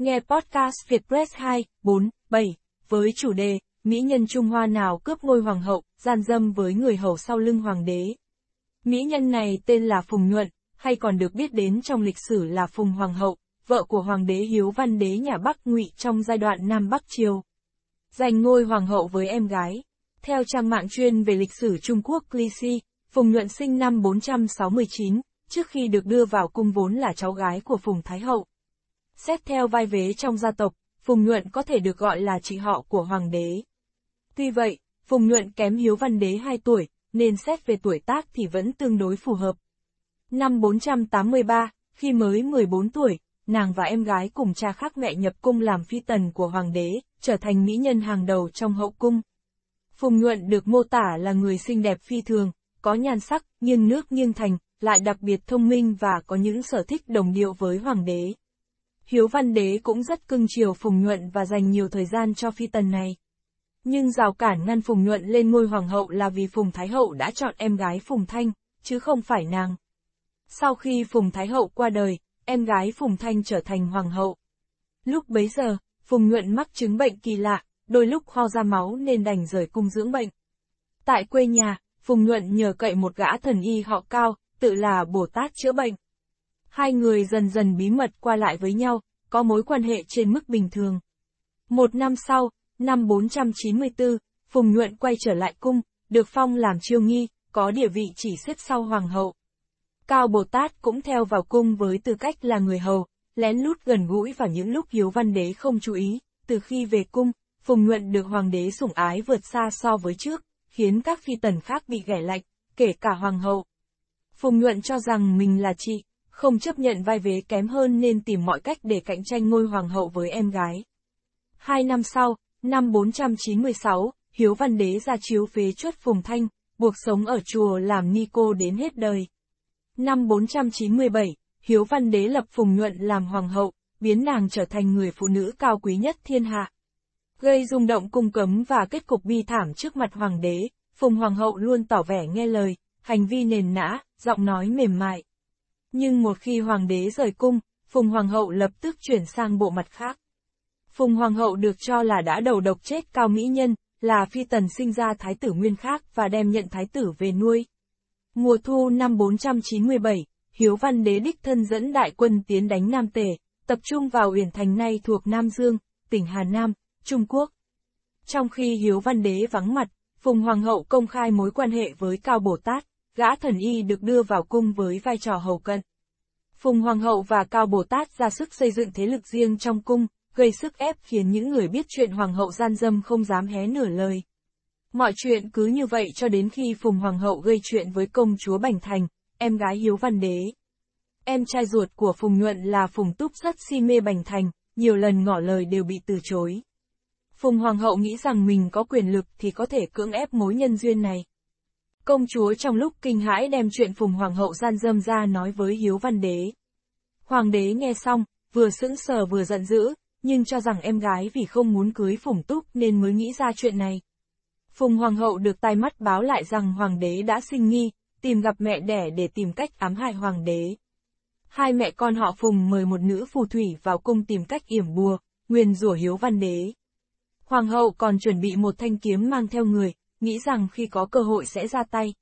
Nghe podcast Việt Press 2, 4, 7, với chủ đề, Mỹ nhân Trung Hoa nào cướp ngôi hoàng hậu, gian dâm với người hầu sau lưng hoàng đế. Mỹ nhân này tên là Phùng Nhuận, hay còn được biết đến trong lịch sử là Phùng Hoàng hậu, vợ của hoàng đế Hiếu Văn đế nhà Bắc Ngụy trong giai đoạn Nam Bắc Triều. Giành ngôi hoàng hậu với em gái. Theo trang mạng chuyên về lịch sử Trung Quốc Clixi, Phùng Nhuận sinh năm 469, trước khi được đưa vào cung vốn là cháu gái của Phùng Thái Hậu. Xét theo vai vế trong gia tộc, Phùng Nhuận có thể được gọi là chị họ của Hoàng đế. Tuy vậy, Phùng Nhuận kém Hiếu Văn Đế 2 tuổi, nên xét về tuổi tác thì vẫn tương đối phù hợp. Năm 483, khi mới 14 tuổi, nàng và em gái cùng cha khác mẹ nhập cung làm phi tần của Hoàng đế, trở thành mỹ nhân hàng đầu trong hậu cung. Phùng Nhuận được mô tả là người xinh đẹp phi thường, có nhan sắc, nghiêng nước nghiêng thành, lại đặc biệt thông minh và có những sở thích đồng điệu với Hoàng đế. Hiếu Văn Đế cũng rất cưng chiều Phùng Nhuận và dành nhiều thời gian cho phi tần này. Nhưng rào cản ngăn Phùng Nhuận lên ngôi hoàng hậu là vì Phùng Thái Hậu đã chọn em gái Phùng Thanh, chứ không phải nàng. Sau khi Phùng Thái Hậu qua đời, em gái Phùng Thanh trở thành hoàng hậu. Lúc bấy giờ, Phùng Nhuận mắc chứng bệnh kỳ lạ, đôi lúc ho ra máu nên đành rời cung dưỡng bệnh. Tại quê nhà, Phùng Nhuận nhờ cậy một gã thần y họ cao, tự là Bồ Tát chữa bệnh hai người dần dần bí mật qua lại với nhau, có mối quan hệ trên mức bình thường. Một năm sau, năm 494, Phùng Nhuận quay trở lại cung, được phong làm chiêu nghi, có địa vị chỉ xếp sau hoàng hậu. Cao Bồ Tát cũng theo vào cung với tư cách là người hầu, lén lút gần gũi vào những lúc Hiếu Văn Đế không chú ý, từ khi về cung, Phùng Nhuận được hoàng đế sủng ái vượt xa so với trước, khiến các phi tần khác bị ghẻ lạnh, kể cả hoàng hậu. Phùng Nhuận cho rằng mình là chị, không chấp nhận vai vế kém hơn nên tìm mọi cách để cạnh tranh ngôi hoàng hậu với em gái. Hai năm sau, năm 496, Hiếu Văn Đế ra chiếu phế chuất Phùng Thanh, buộc sống ở chùa làm ni cô đến hết đời. Năm 497, Hiếu Văn Đế lập Phùng Nhuận làm hoàng hậu, biến nàng trở thành người phụ nữ cao quý nhất thiên hạ. Gây rung động cung cấm và kết cục bi thảm trước mặt hoàng đế, Phùng Hoàng hậu luôn tỏ vẻ nghe lời, hành vi nền nã, giọng nói mềm mại. Nhưng một khi hoàng đế rời cung, Phùng Hoàng hậu lập tức chuyển sang bộ mặt khác. Phùng Hoàng hậu được cho là đã đầu độc chết Cao Mỹ Nhân, là phi tần sinh ra thái tử nguyên khác và đem nhận thái tử về nuôi. Mùa thu năm 497, Hiếu Văn Đế đích thân dẫn đại quân tiến đánh Nam Tề, tập trung vào uyển thành nay thuộc Nam Dương, tỉnh Hà Nam, Trung Quốc. Trong khi Hiếu Văn Đế vắng mặt, Phùng Hoàng hậu công khai mối quan hệ với Cao Bồ Tát gã thần y được đưa vào cung với vai trò hầu cận. Phùng Hoàng hậu và Cao Bồ Tát ra sức xây dựng thế lực riêng trong cung, gây sức ép khiến những người biết chuyện Hoàng hậu gian dâm không dám hé nửa lời. Mọi chuyện cứ như vậy cho đến khi Phùng Hoàng hậu gây chuyện với công chúa Bành Thành, em gái Hiếu Văn Đế. Em trai ruột của Phùng Nhuận là Phùng Túc rất si mê Bành Thành, nhiều lần ngỏ lời đều bị từ chối. Phùng Hoàng hậu nghĩ rằng mình có quyền lực thì có thể cưỡng ép mối nhân duyên này. Công chúa trong lúc kinh hãi đem chuyện Phùng Hoàng hậu gian dâm ra nói với Hiếu Văn Đế. Hoàng đế nghe xong, vừa sững sờ vừa giận dữ, nhưng cho rằng em gái vì không muốn cưới Phùng Túc nên mới nghĩ ra chuyện này. Phùng Hoàng hậu được tai mắt báo lại rằng Hoàng đế đã sinh nghi, tìm gặp mẹ đẻ để tìm cách ám hại Hoàng đế. Hai mẹ con họ Phùng mời một nữ phù thủy vào cung tìm cách yểm bùa, nguyên rủa hiếu văn đế. Hoàng hậu còn chuẩn bị một thanh kiếm mang theo người, nghĩ rằng khi có cơ hội sẽ ra tay.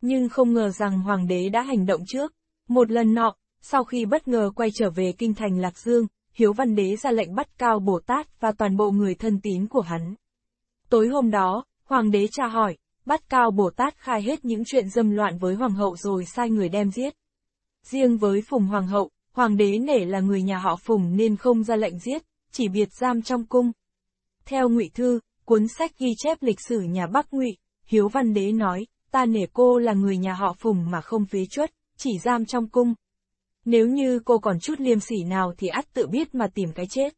Nhưng không ngờ rằng hoàng đế đã hành động trước. Một lần nọ, sau khi bất ngờ quay trở về kinh thành Lạc Dương, Hiếu Văn Đế ra lệnh bắt Cao Bồ Tát và toàn bộ người thân tín của hắn. Tối hôm đó, Hoàng đế tra hỏi, bắt Cao Bồ Tát khai hết những chuyện dâm loạn với Hoàng hậu rồi sai người đem giết. Riêng với Phùng Hoàng hậu, Hoàng đế nể là người nhà họ Phùng nên không ra lệnh giết, chỉ biệt giam trong cung. Theo ngụy Thư, cuốn sách ghi chép lịch sử nhà Bắc Ngụy, Hiếu Văn Đế nói, ta nể cô là người nhà họ Phùng mà không phế chuất, chỉ giam trong cung. Nếu như cô còn chút liêm sỉ nào thì ắt tự biết mà tìm cái chết.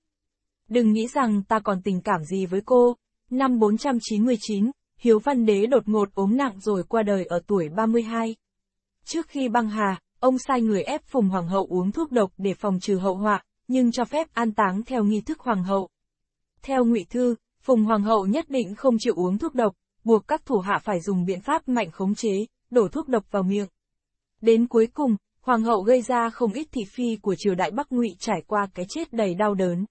Đừng nghĩ rằng ta còn tình cảm gì với cô. Năm 499, Hiếu Văn Đế đột ngột ốm nặng rồi qua đời ở tuổi 32. Trước khi băng hà, ông sai người ép Phùng Hoàng hậu uống thuốc độc để phòng trừ hậu họa, nhưng cho phép an táng theo nghi thức hoàng hậu. Theo Ngụy Thư, Phùng Hoàng hậu nhất định không chịu uống thuốc độc, buộc các thủ hạ phải dùng biện pháp mạnh khống chế, đổ thuốc độc vào miệng. Đến cuối cùng, Hoàng hậu gây ra không ít thị phi của triều đại Bắc Ngụy trải qua cái chết đầy đau đớn.